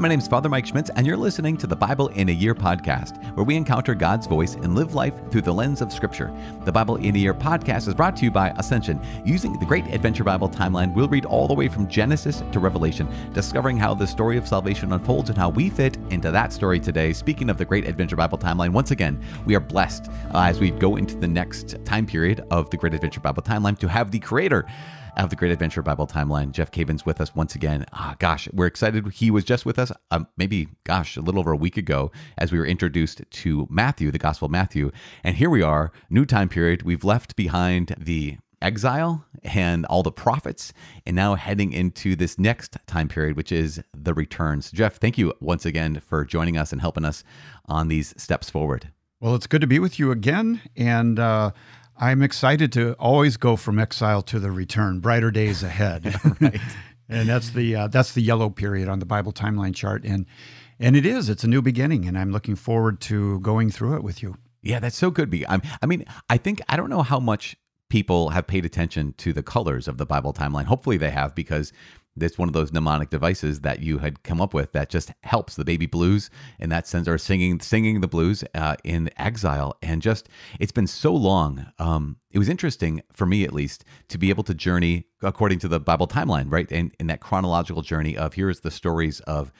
my name is Father Mike Schmitz, and you're listening to the Bible in a Year podcast, where we encounter God's voice and live life through the lens of Scripture. The Bible in a Year podcast is brought to you by Ascension. Using the Great Adventure Bible timeline, we'll read all the way from Genesis to Revelation, discovering how the story of salvation unfolds and how we fit into that story today. Speaking of the Great Adventure Bible timeline, once again, we are blessed uh, as we go into the next time period of the Great Adventure Bible timeline to have the creator of the Great Adventure Bible Timeline. Jeff Caven's with us once again. Ah, gosh, we're excited. He was just with us, um, maybe, gosh, a little over a week ago as we were introduced to Matthew, the Gospel of Matthew. And here we are, new time period. We've left behind the exile and all the prophets, and now heading into this next time period, which is the returns. Jeff, thank you once again for joining us and helping us on these steps forward. Well, it's good to be with you again. And uh, I'm excited to always go from exile to the return, brighter days ahead. right. and that's the uh, that's the yellow period on the Bible timeline chart and and it is it's a new beginning and I'm looking forward to going through it with you. Yeah, that's so good. Be I'm, I mean, I think I don't know how much people have paid attention to the colors of the Bible timeline. Hopefully they have because it's one of those mnemonic devices that you had come up with that just helps the baby blues and that sense, our singing singing the blues uh, in exile and just it's been so long um, it was interesting for me at least to be able to journey according to the bible timeline right and in that chronological journey of here is the stories of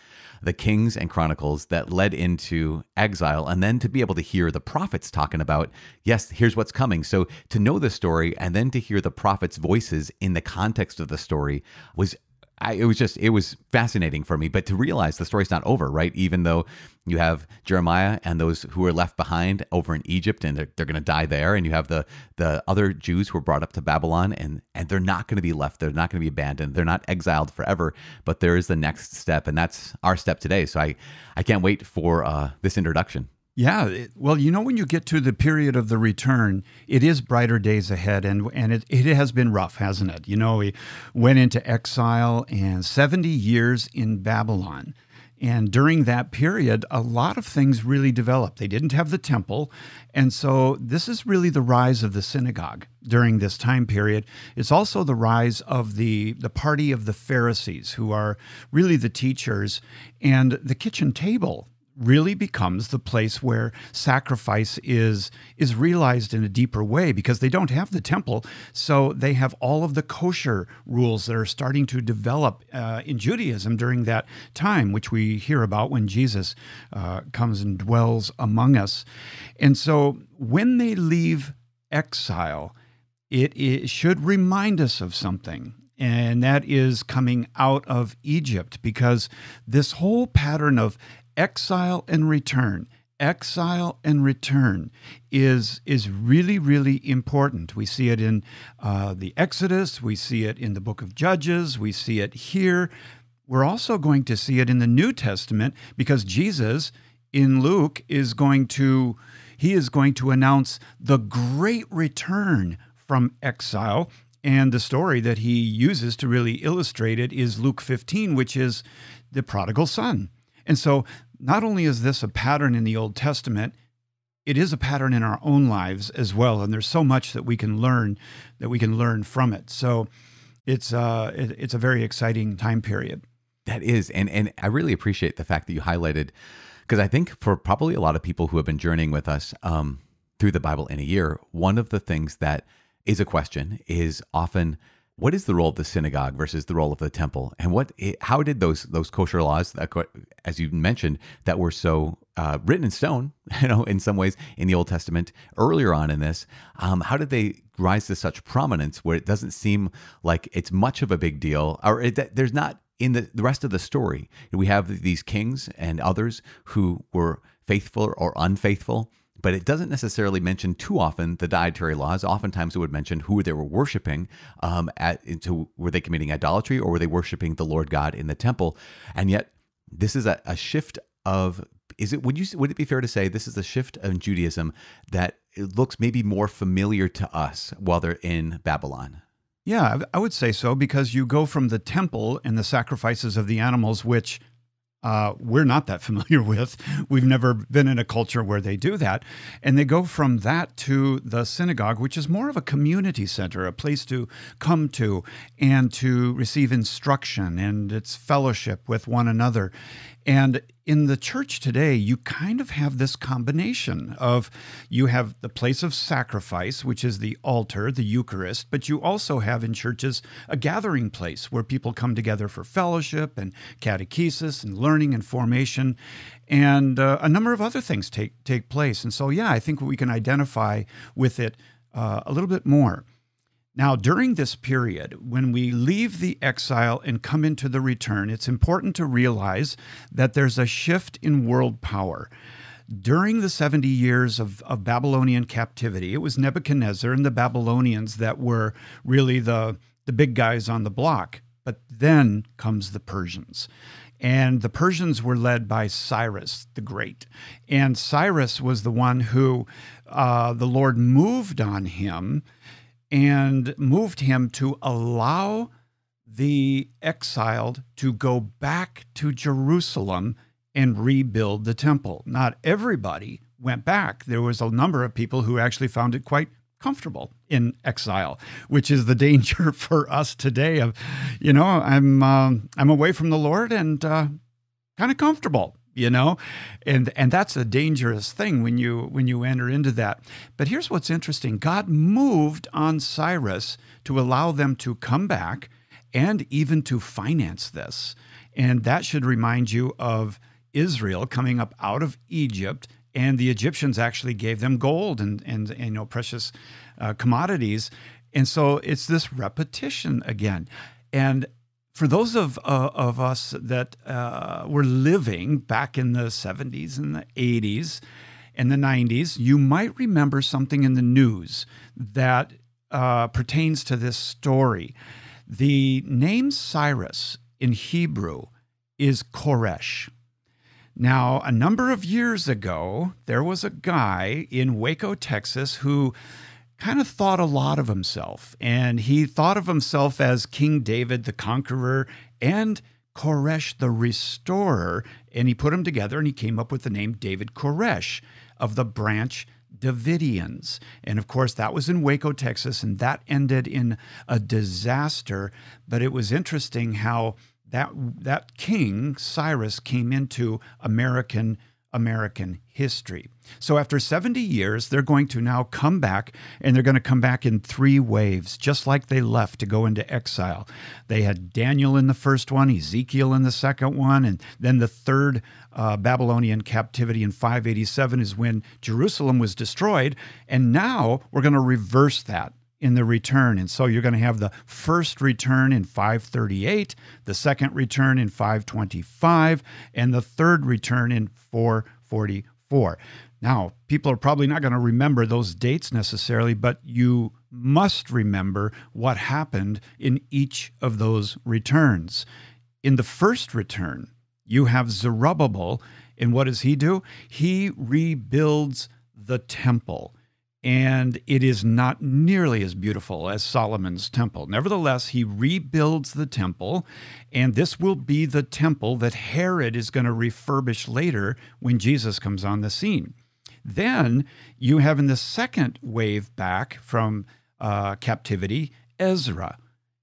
the kings and chronicles that led into exile and then to be able to hear the prophets talking about yes here's what's coming so to know the story and then to hear the prophets voices in the context of the story was I, it was just it was fascinating for me but to realize the story's not over right even though you have jeremiah and those who are left behind over in egypt and they're, they're going to die there and you have the the other jews who are brought up to babylon and and they're not going to be left they're not going to be abandoned they're not exiled forever but there is the next step and that's our step today so i i can't wait for uh, this introduction yeah, it, well, you know, when you get to the period of the return, it is brighter days ahead, and and it, it has been rough, hasn't it? You know, we went into exile and 70 years in Babylon. And during that period, a lot of things really developed. They didn't have the temple. And so this is really the rise of the synagogue during this time period. It's also the rise of the, the party of the Pharisees, who are really the teachers, and the kitchen table really becomes the place where sacrifice is is realized in a deeper way because they don't have the temple so they have all of the kosher rules that are starting to develop uh, in Judaism during that time which we hear about when Jesus uh, comes and dwells among us and so when they leave exile it, it should remind us of something and that is coming out of Egypt because this whole pattern of exile and return exile and return is is really really important. We see it in uh, the Exodus, we see it in the Book of Judges, we see it here. We're also going to see it in the New Testament because Jesus in Luke is going to he is going to announce the great return from exile. And the story that he uses to really illustrate it is Luke 15, which is the prodigal son and so, not only is this a pattern in the Old Testament, it is a pattern in our own lives as well. And there's so much that we can learn that we can learn from it. So, it's uh, it's a very exciting time period. That is, and and I really appreciate the fact that you highlighted because I think for probably a lot of people who have been journeying with us um, through the Bible in a year, one of the things that is a question is often what is the role of the synagogue versus the role of the temple, and what how did those those kosher laws, as you mentioned, that were so uh, written in stone, you know, in some ways in the Old Testament earlier on in this, um, how did they rise to such prominence where it doesn't seem like it's much of a big deal, or it, there's not in the, the rest of the story we have these kings and others who were faithful or unfaithful but it doesn't necessarily mention too often the dietary laws. Oftentimes, it would mention who they were worshiping. Um, at into were they committing idolatry or were they worshiping the Lord God in the temple? And yet, this is a, a shift of is it would you would it be fair to say this is a shift in Judaism that it looks maybe more familiar to us while they're in Babylon? Yeah, I would say so because you go from the temple and the sacrifices of the animals, which uh, we're not that familiar with. We've never been in a culture where they do that. And they go from that to the synagogue, which is more of a community center, a place to come to and to receive instruction, and it's fellowship with one another. And in the church today, you kind of have this combination of you have the place of sacrifice, which is the altar, the Eucharist, but you also have in churches a gathering place where people come together for fellowship and catechesis and learning and formation, and uh, a number of other things take take place. And so, yeah, I think we can identify with it uh, a little bit more. Now, during this period, when we leave the exile and come into the return, it's important to realize that there's a shift in world power. During the 70 years of, of Babylonian captivity, it was Nebuchadnezzar and the Babylonians that were really the, the big guys on the block. But then comes the Persians. And the Persians were led by Cyrus the Great. And Cyrus was the one who uh, the Lord moved on him and moved him to allow the exiled to go back to Jerusalem and rebuild the temple. Not everybody went back. There was a number of people who actually found it quite comfortable in exile, which is the danger for us today. Of, you know, I'm uh, I'm away from the Lord and uh, kind of comfortable you know and and that's a dangerous thing when you when you enter into that but here's what's interesting god moved on cyrus to allow them to come back and even to finance this and that should remind you of israel coming up out of egypt and the egyptians actually gave them gold and and, and you know precious uh, commodities and so it's this repetition again and for those of, uh, of us that uh, were living back in the 70s and the 80s and the 90s, you might remember something in the news that uh, pertains to this story. The name Cyrus in Hebrew is Koresh. Now, a number of years ago, there was a guy in Waco, Texas, who kind of thought a lot of himself. And he thought of himself as King David the conqueror and Koresh the restorer. And he put them together and he came up with the name David Koresh of the branch Davidians. And of course, that was in Waco, Texas, and that ended in a disaster. But it was interesting how that, that king, Cyrus, came into American American history. So, after 70 years, they're going to now come back, and they're going to come back in three waves, just like they left to go into exile. They had Daniel in the first one, Ezekiel in the second one, and then the third uh, Babylonian captivity in 587 is when Jerusalem was destroyed. And now we're going to reverse that in the return. And so you're going to have the first return in 538, the second return in 525, and the third return in 444. Now, people are probably not going to remember those dates necessarily, but you must remember what happened in each of those returns. In the first return, you have Zerubbabel, and what does he do? He rebuilds the temple and it is not nearly as beautiful as Solomon's temple. Nevertheless, he rebuilds the temple, and this will be the temple that Herod is going to refurbish later when Jesus comes on the scene. Then you have in the second wave back from uh, captivity Ezra.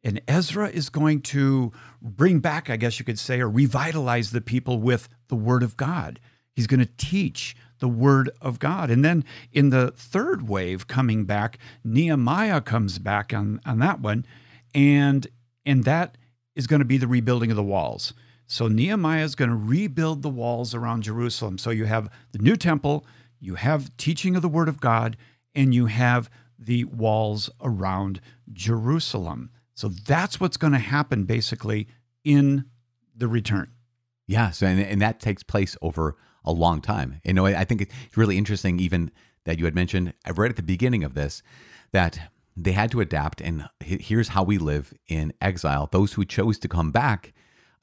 And Ezra is going to bring back, I guess you could say, or revitalize the people with the Word of God. He's going to teach the word of God. And then in the third wave coming back, Nehemiah comes back on, on that one. And and that is going to be the rebuilding of the walls. So Nehemiah is going to rebuild the walls around Jerusalem. So you have the new temple, you have teaching of the word of God, and you have the walls around Jerusalem. So that's what's going to happen basically in the return. Yes, and, and that takes place over a long time. You know, I think it's really interesting, even that you had mentioned, i uh, read at the beginning of this that they had to adapt, and here's how we live in exile. Those who chose to come back.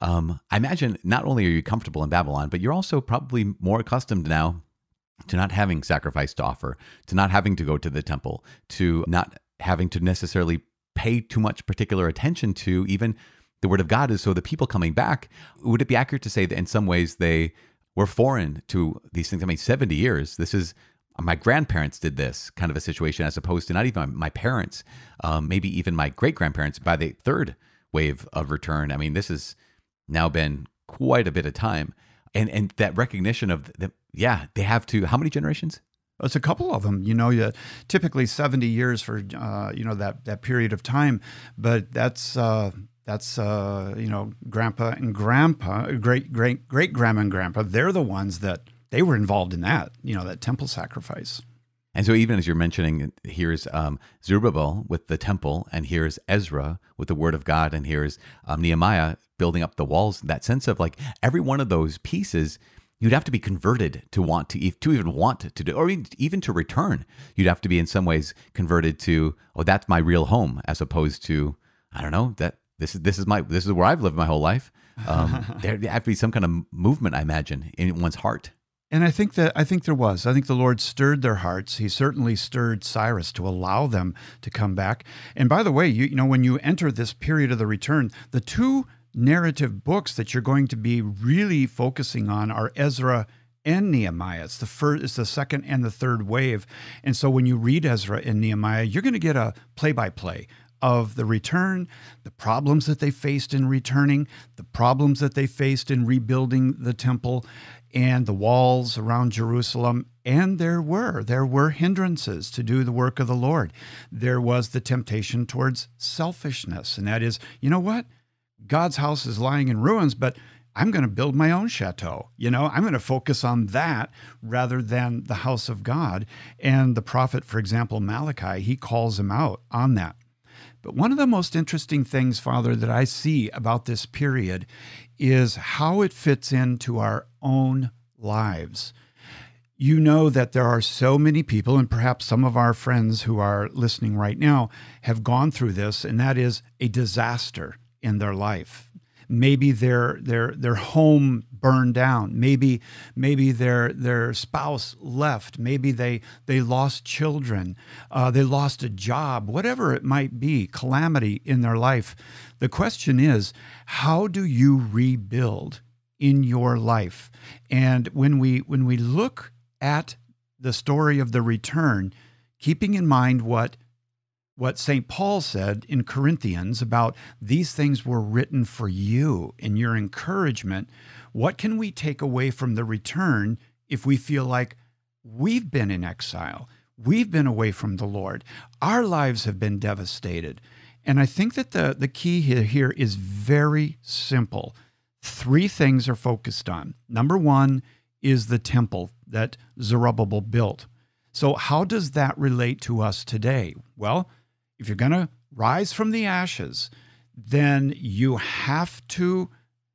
Um, I imagine not only are you comfortable in Babylon, but you're also probably more accustomed now to not having sacrifice to offer, to not having to go to the temple, to not having to necessarily pay too much particular attention to even the word of God is so the people coming back, would it be accurate to say that in some ways they we're foreign to these things. I mean, 70 years, this is my grandparents did this kind of a situation as opposed to not even my parents, um, maybe even my great grandparents by the third wave of return. I mean, this has now been quite a bit of time. And, and that recognition of, the, yeah, they have to, how many generations? It's a couple of them, you know. You, typically seventy years for uh, you know that that period of time, but that's uh, that's uh, you know, grandpa and grandpa, great great great grandma and grandpa. They're the ones that they were involved in that. You know, that temple sacrifice. And so, even as you're mentioning, here's um, Zerubbabel with the temple, and here's Ezra with the word of God, and here's um, Nehemiah building up the walls. That sense of like every one of those pieces, you'd have to be converted to want to, to even want to do, or even to return. You'd have to be in some ways converted to, oh, that's my real home, as opposed to, I don't know, that this is this is my this is where I've lived my whole life. Um, there, there have to be some kind of movement, I imagine, in one's heart. And I think that I think there was. I think the Lord stirred their hearts. He certainly stirred Cyrus to allow them to come back. And by the way, you, you know when you enter this period of the return, the two narrative books that you're going to be really focusing on are Ezra and Nehemiah. It's the first, it's the second and the third wave. And so when you read Ezra and Nehemiah, you're going to get a play-by-play of the return, the problems that they faced in returning, the problems that they faced in rebuilding the temple and the walls around Jerusalem. And there were, there were hindrances to do the work of the Lord. There was the temptation towards selfishness. And that is, you know what? God's house is lying in ruins, but I'm going to build my own chateau. You know, I'm going to focus on that rather than the house of God. And the prophet, for example, Malachi, he calls him out on that. But one of the most interesting things, Father, that I see about this period is how it fits into our own lives. You know that there are so many people, and perhaps some of our friends who are listening right now have gone through this, and that is a disaster in their life maybe their their their home burned down maybe maybe their their spouse left maybe they they lost children uh, they lost a job whatever it might be calamity in their life the question is how do you rebuild in your life and when we when we look at the story of the return keeping in mind what what St. Paul said in Corinthians about these things were written for you in your encouragement. What can we take away from the return if we feel like we've been in exile? We've been away from the Lord. Our lives have been devastated. And I think that the, the key here, here is very simple. Three things are focused on. Number one is the temple that Zerubbabel built. So, how does that relate to us today? Well, if you're going to rise from the ashes, then you have to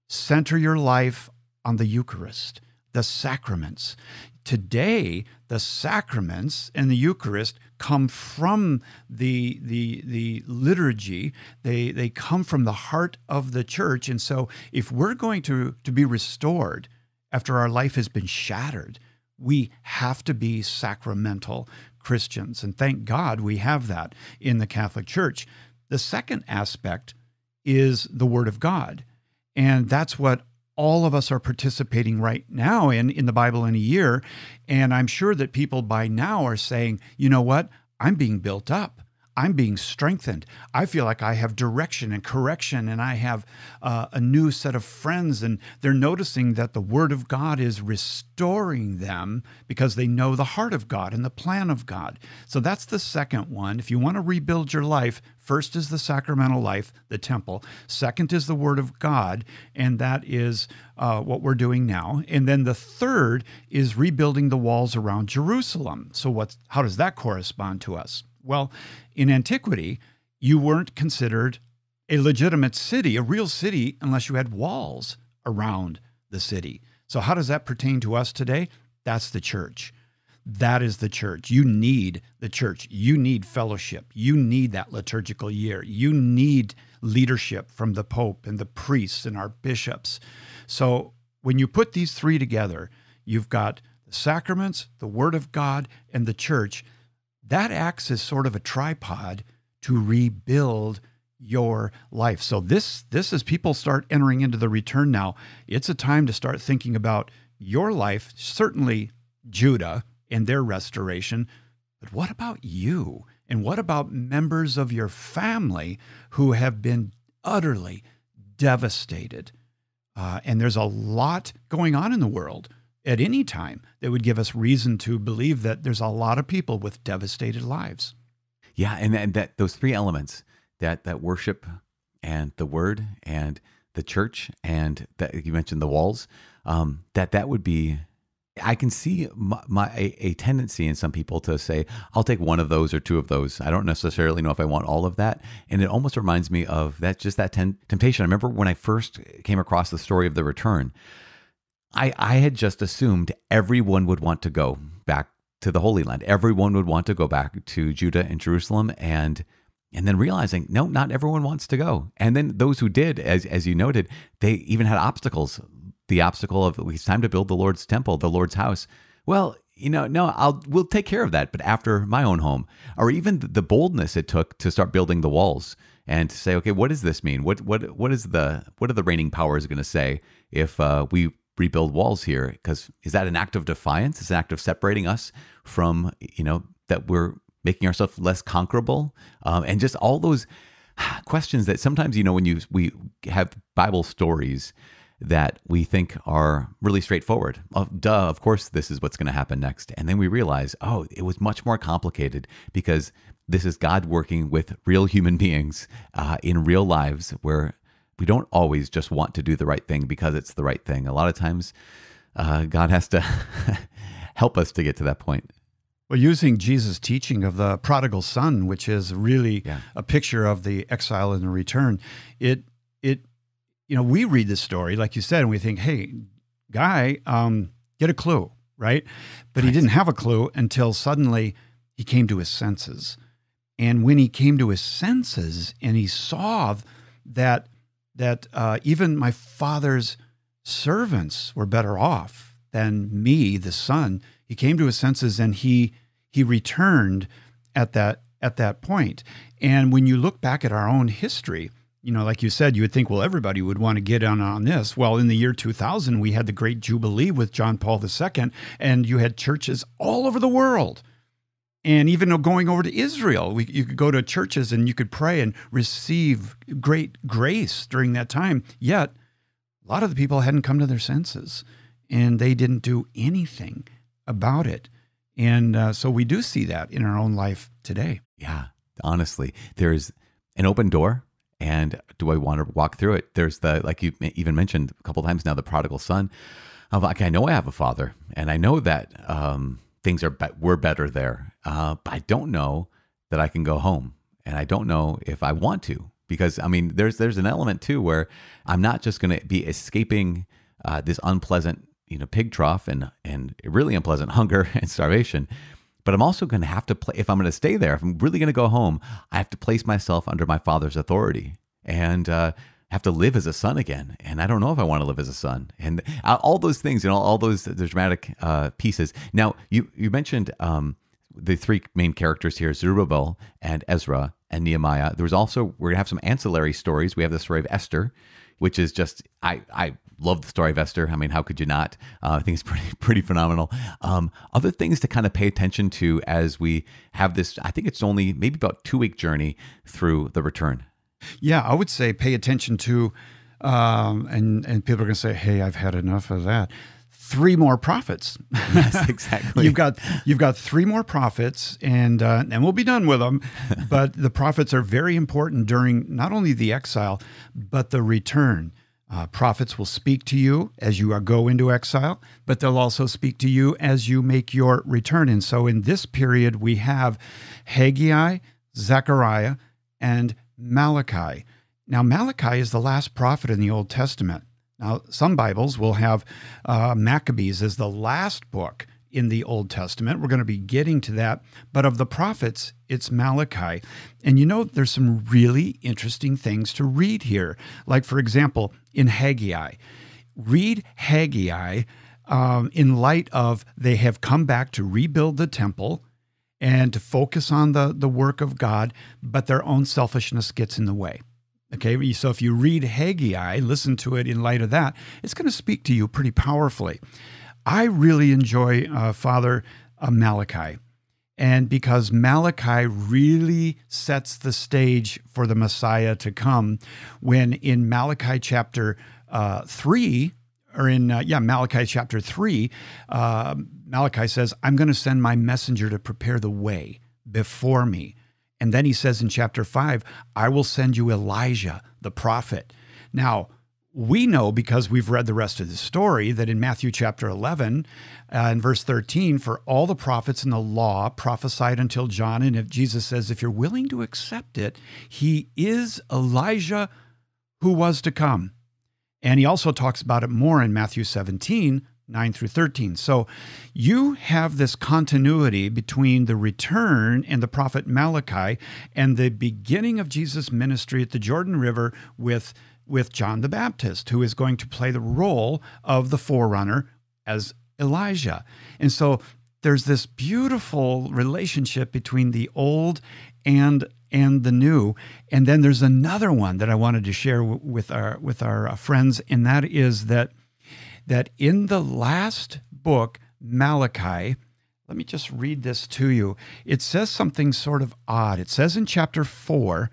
center your life on the Eucharist, the sacraments. Today, the sacraments and the Eucharist come from the, the, the liturgy. They, they come from the heart of the church. And so, if we're going to, to be restored after our life has been shattered, we have to be sacramental. Christians. And thank God we have that in the Catholic Church. The second aspect is the Word of God. And that's what all of us are participating right now in in the Bible in a year. And I'm sure that people by now are saying, you know what? I'm being built up. I'm being strengthened. I feel like I have direction and correction, and I have uh, a new set of friends, and they're noticing that the Word of God is restoring them because they know the heart of God and the plan of God. So that's the second one. If you want to rebuild your life, First is the sacramental life, the temple. Second is the Word of God, and that is uh, what we're doing now. And then the third is rebuilding the walls around Jerusalem. So, what's, how does that correspond to us? Well, in antiquity, you weren't considered a legitimate city, a real city, unless you had walls around the city. So, how does that pertain to us today? That's the church. That is the church. You need the church. You need fellowship. You need that liturgical year. You need leadership from the Pope and the priests and our bishops. So, when you put these three together, you've got the sacraments, the Word of God, and the church that acts as sort of a tripod to rebuild your life. So this this as people start entering into the return now, it's a time to start thinking about your life, certainly Judah and their restoration, but what about you? And what about members of your family who have been utterly devastated? Uh, and there's a lot going on in the world at any time that would give us reason to believe that there's a lot of people with devastated lives. Yeah, and that, and that those three elements that that worship and the word and the church and that you mentioned the walls um, that that would be I can see my, my a, a, tendency in some people to say, I'll take one of those or two of those. I don't necessarily know if I want all of that. And it almost reminds me of that, just that temptation. I remember when I first came across the story of the return, I, I had just assumed everyone would want to go back to the Holy Land. Everyone would want to go back to Judah and Jerusalem and and then realizing no not everyone wants to go and then those who did as, as you noted they even had obstacles the obstacle of it's time to build the lord's temple the lord's house well you know no i'll we'll take care of that but after my own home or even the boldness it took to start building the walls and to say okay what does this mean what what what is the what are the reigning powers going to say if uh, we rebuild walls here because is that an act of defiance? Is an act of separating us from you know that we're making ourselves less conquerable, um, and just all those questions that sometimes you know when you we have Bible stories that we think are really straightforward. Oh, duh, of course, this is what's going to happen next. And then we realize, oh, it was much more complicated because this is God working with real human beings uh, in real lives where we don't always just want to do the right thing because it's the right thing. A lot of times, uh, God has to help us to get to that point. Well, using Jesus' teaching of the prodigal son, which is really yeah. a picture of the exile and the return, it it you know we read this story like you said, and we think, hey, guy, um, get a clue, right? But nice. he didn't have a clue until suddenly he came to his senses, and when he came to his senses and he saw that that uh, even my father's servants were better off than me, the son. He came to his senses and he he returned at that at that point. And when you look back at our own history, you know, like you said, you would think, well, everybody would want to get on on this. Well, in the year 2000, we had the Great Jubilee with John Paul II, and you had churches all over the world and even going over to Israel, we, you could go to churches and you could pray and receive great grace during that time. Yet, a lot of the people hadn't come to their senses and they didn't do anything about it. And uh, so we do see that in our own life today. Yeah, honestly, there's an open door. And do I want to walk through it? There's the, like you even mentioned a couple times now, the prodigal son. I'm like, I know I have a father, and I know that um, things are be- were better there. Uh, but I don't know that I can go home, and I don't know if I want to because I mean, there's there's an element too where I'm not just going to be escaping uh, this unpleasant you know pig trough and and really unpleasant hunger and starvation. But I'm also going to have to play if I'm going to stay there. If I'm really going to go home, I have to place myself under my father's authority and. Uh, have to live as a son again and i don't know if i want to live as a son and all those things you know all those the dramatic uh, pieces now you you mentioned um, the three main characters here zerubbabel and ezra and nehemiah there's also we're gonna have some ancillary stories we have the story of esther which is just i i love the story of Esther. I mean, how could you not? Uh, I think it's pretty pretty phenomenal. Um, other things to kind of pay attention to as we have this, I think it's only maybe about two week journey through the return. Yeah, I would say pay attention to, um, and and people are going to say, "Hey, I've had enough of that." Three more profits. Yes, exactly. you've got you've got three more profits, and uh, and we'll be done with them. but the profits are very important during not only the exile but the return. Uh, prophets will speak to you as you go into exile, but they'll also speak to you as you make your return. And so in this period, we have Haggai, Zechariah, and Malachi. Now, Malachi is the last prophet in the Old Testament. Now, some Bibles will have uh, Maccabees as the last book in the Old Testament. We're going to be getting to that. But of the prophets, it's Malachi. And you know, there's some really interesting things to read here. Like, for example, in Haggai, read Haggai um, in light of they have come back to rebuild the temple and to focus on the, the work of God, but their own selfishness gets in the way. Okay, so if you read Haggai, listen to it in light of that, it's going to speak to you pretty powerfully. I really enjoy uh, Father uh, Malachi, and because Malachi really sets the stage for the Messiah to come, when in Malachi chapter uh, 3, or in, uh, yeah, Malachi chapter 3, um, Malachi says, I'm going to send my messenger to prepare the way before me. And then he says in chapter 5, I will send you Elijah, the prophet. Now, we know because we've read the rest of the story that in Matthew chapter 11 uh, and verse 13, for all the prophets in the law prophesied until John. And if Jesus says, if you're willing to accept it, he is Elijah who was to come. And he also talks about it more in Matthew 17, 9 through 13. So you have this continuity between the return and the prophet Malachi and the beginning of Jesus' ministry at the Jordan River with, with John the Baptist, who is going to play the role of the forerunner as Elijah. And so there's this beautiful relationship between the old and and the new. And then there's another one that I wanted to share with our with our friends, and that is that that in the last book, Malachi, let me just read this to you. It says something sort of odd. It says in chapter 4,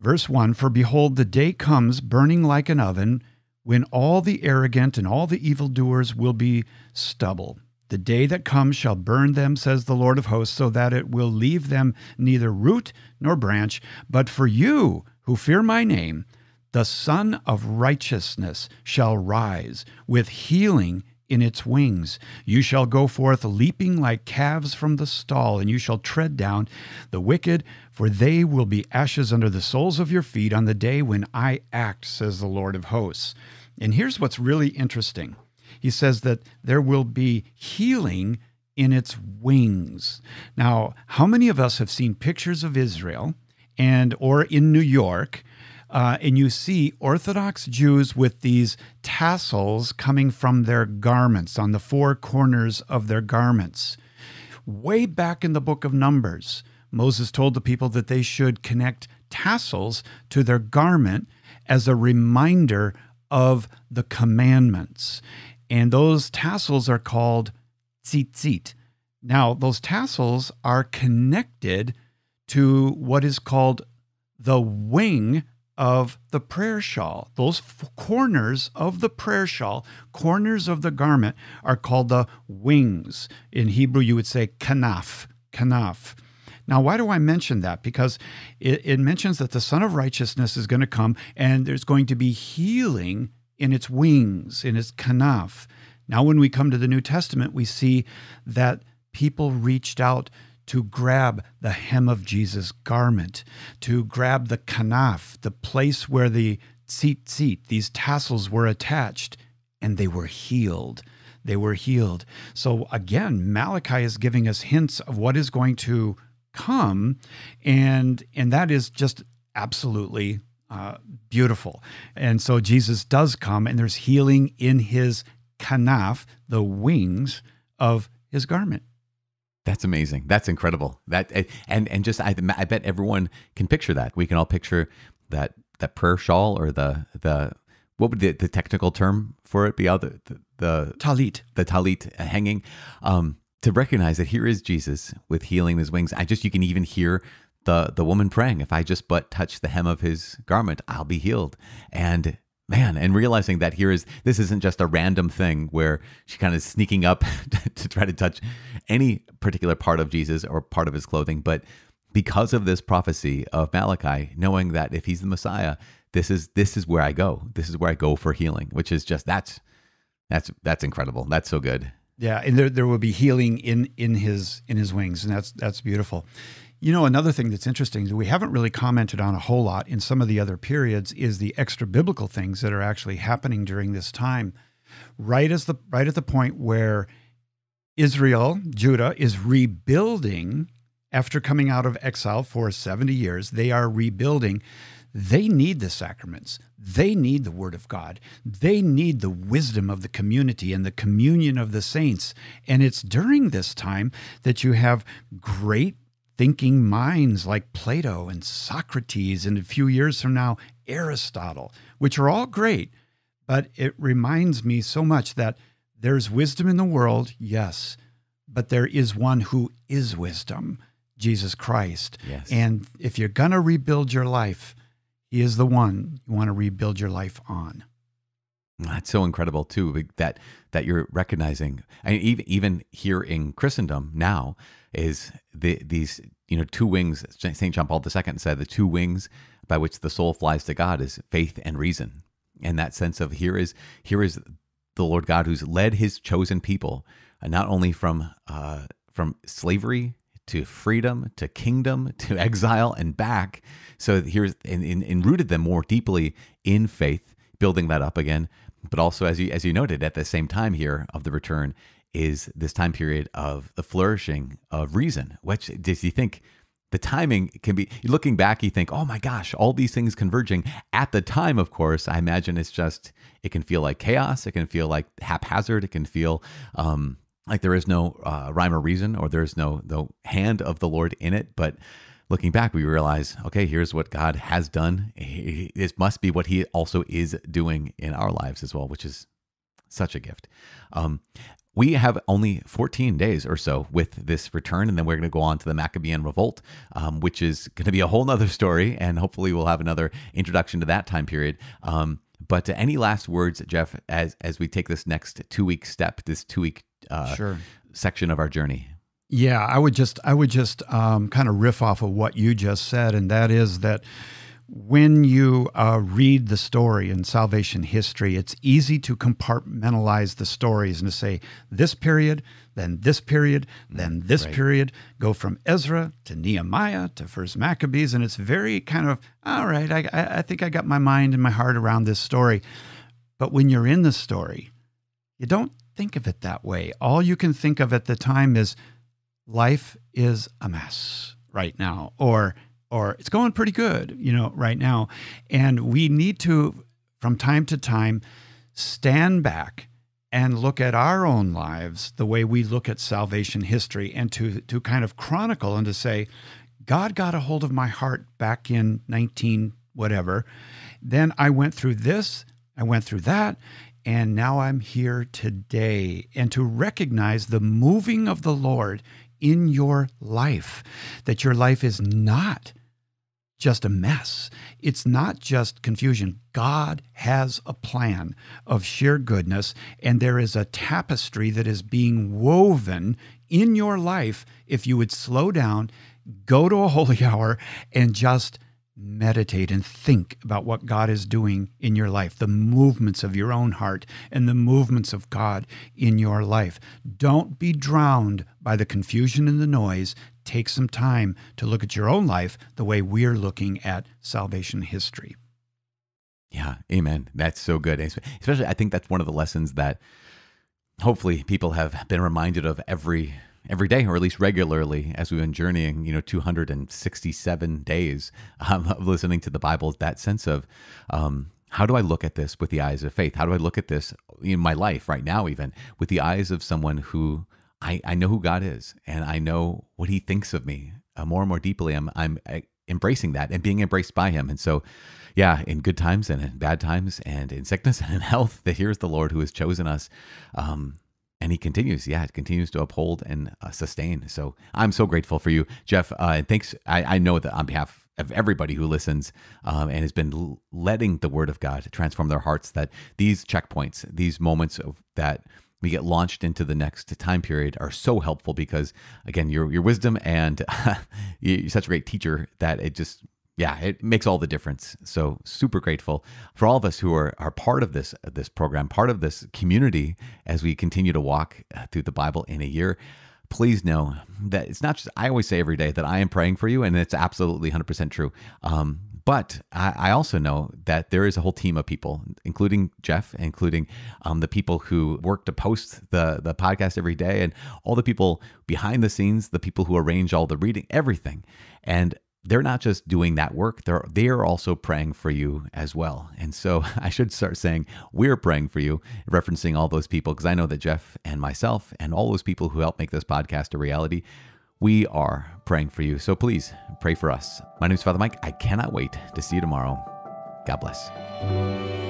verse 1 For behold, the day comes burning like an oven when all the arrogant and all the evildoers will be stubble. The day that comes shall burn them, says the Lord of hosts, so that it will leave them neither root nor branch. But for you who fear my name, the Son of Righteousness shall rise with healing in its wings. You shall go forth leaping like calves from the stall, and you shall tread down the wicked, for they will be ashes under the soles of your feet on the day when I act, says the Lord of hosts. And here's what's really interesting He says that there will be healing in its wings. Now, how many of us have seen pictures of Israel and or in New York uh, and you see Orthodox Jews with these tassels coming from their garments on the four corners of their garments. Way back in the book of Numbers, Moses told the people that they should connect tassels to their garment as a reminder of the commandments. And those tassels are called tzitzit. Now, those tassels are connected to what is called the wing of the prayer shawl. Those corners of the prayer shawl, corners of the garment, are called the wings. In Hebrew, you would say kanaf, kanaf. Now, why do I mention that? Because it, it mentions that the Son of Righteousness is going to come and there's going to be healing in its wings, in its kanaf. Now, when we come to the New Testament, we see that people reached out to grab the hem of Jesus' garment, to grab the kanaf, the place where the tzitzit, these tassels were attached, and they were healed. They were healed. So again, Malachi is giving us hints of what is going to come, and and that is just absolutely uh, beautiful. And so Jesus does come, and there's healing in his kanaf, the wings of his garment. That's amazing. That's incredible. That eh, and and just I, I bet everyone can picture that. We can all picture that that prayer shawl or the the what would the, the technical term for it be? the, the talit, the talit hanging. Um, to recognize that here is Jesus with healing his wings. I just you can even hear the the woman praying. If I just but touch the hem of his garment, I'll be healed. And man and realizing that here is this isn't just a random thing where she kind of sneaking up to try to touch any particular part of jesus or part of his clothing but because of this prophecy of malachi knowing that if he's the messiah this is this is where i go this is where i go for healing which is just that's that's that's incredible that's so good yeah and there, there will be healing in in his in his wings and that's that's beautiful you know, another thing that's interesting that we haven't really commented on a whole lot in some of the other periods is the extra biblical things that are actually happening during this time. Right as the right at the point where Israel, Judah is rebuilding after coming out of exile for 70 years, they are rebuilding. They need the sacraments. They need the Word of God. They need the wisdom of the community and the communion of the saints. And it's during this time that you have great thinking minds like Plato and Socrates, and a few years from now, Aristotle, which are all great. But it reminds me so much that there's wisdom in the world, yes, but there is one who is wisdom, Jesus Christ. Yes. And if you're going to rebuild your life, he is the one you want to rebuild your life on. That's so incredible too that that you're recognizing I and mean, even even here in Christendom now is the, these you know two wings St. John Paul II said the two wings by which the soul flies to God is faith and reason and that sense of here is here is the Lord God who's led his chosen people uh, not only from uh, from slavery to freedom to kingdom to exile and back so here's and, and, and rooted them more deeply in faith building that up again, but also, as you as you noted, at the same time here of the return is this time period of the flourishing of reason. Which does he think the timing can be? Looking back, you think, oh my gosh, all these things converging at the time. Of course, I imagine it's just it can feel like chaos. It can feel like haphazard. It can feel um, like there is no uh, rhyme or reason, or there is no no hand of the Lord in it. But looking back, we realize, okay, here's what God has done. This must be what He also is doing in our lives as well, which is such a gift. Um, we have only 14 days or so with this return, and then we're going to go on to the Maccabean Revolt, um, which is going to be a whole other story, and hopefully we'll have another introduction to that time period. Um, but any last words, Jeff, as as we take this next two week step, this two week uh, sure. section of our journey? Yeah, I would just I would just um, kind of riff off of what you just said, and that is that when you uh, read the story in salvation history, it's easy to compartmentalize the stories and to say this period, then this period, mm, then this right. period, go from Ezra to Nehemiah to First Maccabees, and it's very kind of all right. I, I think I got my mind and my heart around this story, but when you're in the story, you don't think of it that way. All you can think of at the time is life is a mess right now, or or it's going pretty good, you know, right now. And we need to, from time to time, stand back and look at our own lives the way we look at salvation history and to to kind of chronicle and to say, God got a hold of my heart back in 19 whatever. Then I went through this, I went through that, and now I'm here today. And to recognize the moving of the Lord in your life, that your life is not just a mess. It's not just confusion. God has a plan of sheer goodness, and there is a tapestry that is being woven in your life if you would slow down, go to a holy hour, and just meditate and think about what God is doing in your life, the movements of your own heart and the movements of God in your life. Don't be drowned by the confusion and the noise. Take some time to look at your own life the way we're looking at salvation history. Yeah, amen. That's so good. Especially, I think that's one of the lessons that hopefully people have been reminded of every every day, or at least regularly, as we've been journeying, you know, 267 days um, of listening to the Bible, that sense of um, how do I look at this with the eyes of faith? How do I look at this in my life right now, even with the eyes of someone who I, I know who God is and I know what He thinks of me uh, more and more deeply? I'm, I'm uh, embracing that and being embraced by him. And so, yeah, in good times and in bad times and in sickness and in health, that here's the Lord who has chosen us um, and he continues, yeah, it continues to uphold and uh, sustain. So I'm so grateful for you, Jeff. Uh, thanks. I, I, know that on behalf of everybody who listens um, and has been letting the Word of God transform their hearts, that these checkpoints, these moments of that we get launched into the next time period are so helpful because again your your wisdom and you're such a great teacher that it just yeah, it makes all the difference. So super grateful for all of us who are, are part of this this program, part of this community as we continue to walk uh, through the Bible in a year. Please know that it's not just, I always say every day that I am praying for you, and it's absolutely 100% true. Um, but I, also know that there is a whole team of people, including Jeff, including um, the people who work to post the the podcast every day, and all the people behind the scenes, the people who arrange all the reading, everything. And they're not just doing that work they're they are also praying for you as well and so i should start saying we're praying for you referencing all those people because i know that jeff and myself and all those people who helped make this podcast a reality we are praying for you so please pray for us my name is father mike i cannot wait to see you tomorrow god bless